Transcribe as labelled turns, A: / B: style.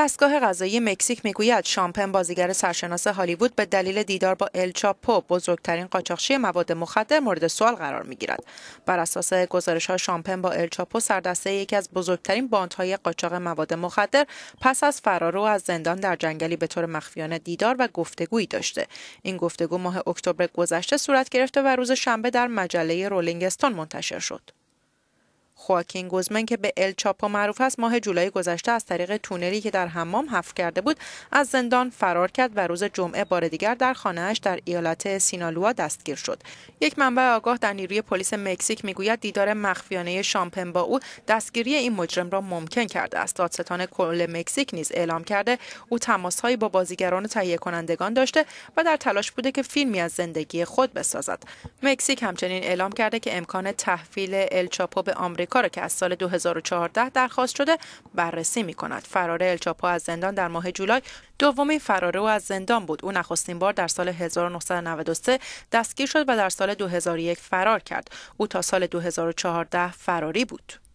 A: دستگاه غذایی مکزیک میگوید شامپن بازیگر سرشناس هالیوود به دلیل دیدار با الچاپو بزرگترین قاچاقچی مواد مخدر مورد سوال قرار میگیرد بر اساس گزارش ها شامپن با الچاپو سردسته یکی از بزرگترین باندهای قاچاق مواد مخدر پس از فرار او از زندان در جنگلی به طور مخفیانه دیدار و گفتگویی داشته این گفتگو ماه اکتبر گذشته صورت گرفته و روز شنبه در مجله رولینگستون منتشر شد خواکین گوزمن که به چاپو معروف است ماه جولای گذشته از طریق تونلی که در حمام حفر کرده بود از زندان فرار کرد و روز جمعه بار دیگر در خانهاش در ایالت سینالوا دستگیر شد یک منبع آگاه در نیروی پلیس مکزیک میگوید دیدار مخفیانه شامپن با او دستگیری این مجرم را ممکن کرده است دادستان کل مکزیک نیز اعلام کرده او تماسهایی با بازیگران و تهیه کنندگان داشته و در تلاش بوده که فیلمی از زندگی خود بسازد مکزیک همچنین اعلام کرده که امکان تحویل الچاپو به آمریکا کار که از سال 2014 درخواست شده بررسی می کند. فراره الچاپا از زندان در ماه جولای دومین فرار او از زندان بود. او نخستین بار در سال 1993 دستگیر شد و در سال 2001 فرار کرد. او تا سال 2014 فراری بود.